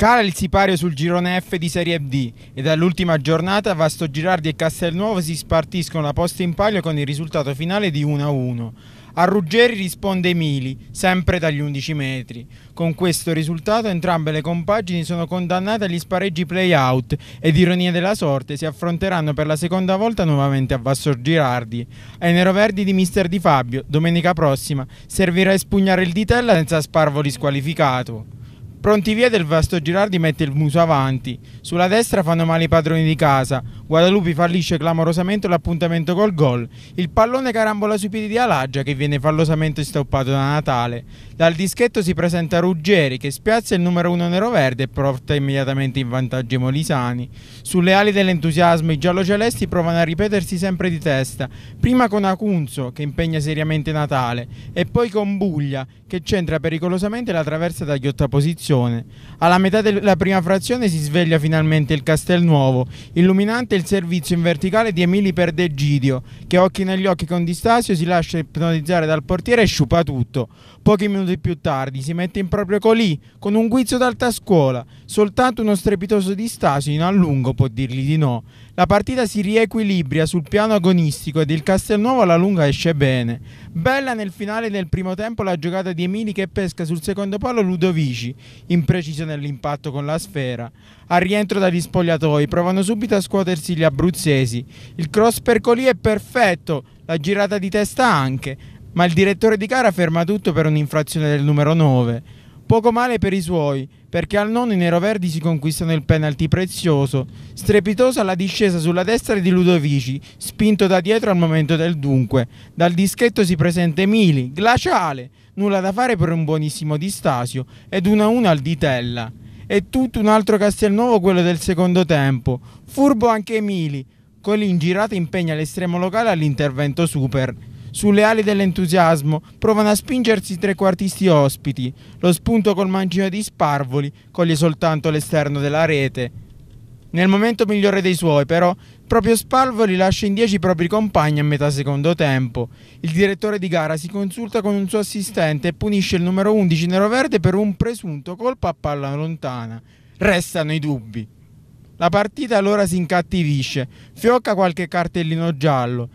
Cala il sipario sul girone F di Serie D e dall'ultima giornata Vasto Girardi e Castelnuovo si spartiscono la posta in palio con il risultato finale di 1-1. A Ruggeri risponde Emili, sempre dagli 11 metri. Con questo risultato entrambe le compagini sono condannate agli spareggi play-out ed ironia della sorte si affronteranno per la seconda volta nuovamente a Vassor Girardi. Ai neroverdi di Mister Di Fabio, domenica prossima, servirà a espugnare il Ditella senza sparvoli squalificato. Pronti via del vasto Girardi mette il muso avanti. Sulla destra fanno male i padroni di casa. Guadalupe fallisce clamorosamente l'appuntamento col gol. Il pallone carambola sui piedi di Alaggia che viene fallosamente stoppato da Natale. Dal dischetto si presenta Ruggeri che spiazza il numero 1 nero-verde e porta immediatamente in vantaggio i Molisani. Sulle ali dell'entusiasmo i giallo-celesti provano a ripetersi sempre di testa, prima con Acunzo che impegna seriamente Natale e poi con Buglia che centra pericolosamente la traversa dagli otta posizioni frazione. Alla metà della prima frazione si sveglia finalmente il Castelnuovo, illuminante il servizio in verticale di Emili per Degidio, che occhi negli occhi con Distasio si lascia ipnotizzare dal portiere e sciupa tutto. Pochi minuti più tardi si mette in proprio colì, con un guizzo d'alta scuola. Soltanto uno strepitoso Distasio in a lungo può dirgli di no. La partita si riequilibra sul piano agonistico ed il Castelnuovo alla lunga esce bene. Bella nel finale del primo tempo la giocata di Emili che pesca sul secondo palo Ludovici imprecisa nell'impatto con la sfera. Al rientro dagli spogliatoi provano subito a scuotersi gli abruzzesi. Il cross per Colì è perfetto, la girata di testa anche, ma il direttore di gara ferma tutto per un'infrazione del numero 9. Poco male per i suoi, perché al nono i neroverdi si conquistano il penalty prezioso, strepitosa la discesa sulla destra di Ludovici, spinto da dietro al momento del dunque. Dal dischetto si presenta Emili, glaciale, nulla da fare per un buonissimo Distasio ed 1-1 al Ditella. È tutto un altro Castelnuovo quello del secondo tempo. Furbo anche Emili, con l'ingirata impegna l'estremo locale all'intervento super. Sulle ali dell'entusiasmo provano a spingersi i trequartisti ospiti. Lo spunto col mancino di Sparvoli coglie soltanto l'esterno della rete. Nel momento migliore dei suoi, però, proprio Sparvoli lascia in dieci i propri compagni a metà secondo tempo. Il direttore di gara si consulta con un suo assistente e punisce il numero 11 Nero Verde per un presunto colpo a palla lontana. Restano i dubbi. La partita allora si incattivisce, fiocca qualche cartellino giallo,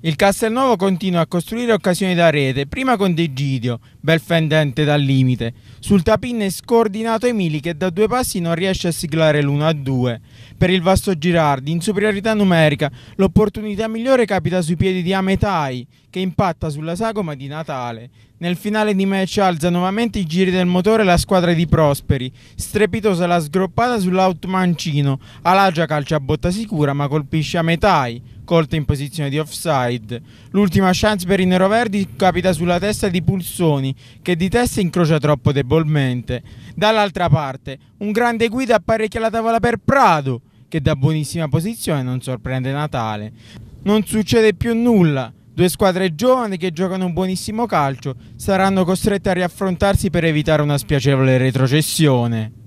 il Castelnuovo continua a costruire occasioni da rete, prima con De Gidio, bel fendente dal limite, sul tapin è scordinato Emili che da due passi non riesce a siglare l'1-2. Per il vasto Girardi, in superiorità numerica, l'opportunità migliore capita sui piedi di Ametai, che impatta sulla sagoma di Natale. Nel finale di match alza nuovamente i giri del motore la squadra di Prosperi, strepitosa la sgroppata sull'outmancino, Alagia calcia a botta sicura ma colpisce Ametai, colta in posizione di offside. L'ultima chance per i neroverdi capita sulla testa di Pulsoni, che di testa incrocia troppo debolmente. Dall'altra parte, un grande guida apparecchia la tavola per Prado, che da buonissima posizione non sorprende Natale. Non succede più nulla. Due squadre giovani che giocano un buonissimo calcio saranno costrette a riaffrontarsi per evitare una spiacevole retrocessione.